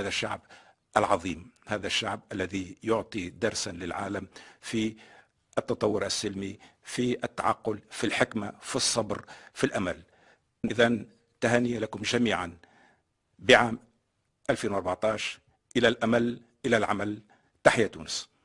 هذا الشعب العظيم هذا الشعب الذي يعطي درسا للعالم في التطور السلمي في التعقل في الحكمة في الصبر في الأمل إذا تهاني لكم جميعا بعام 2014 إلى الأمل إلى العمل تحية تونس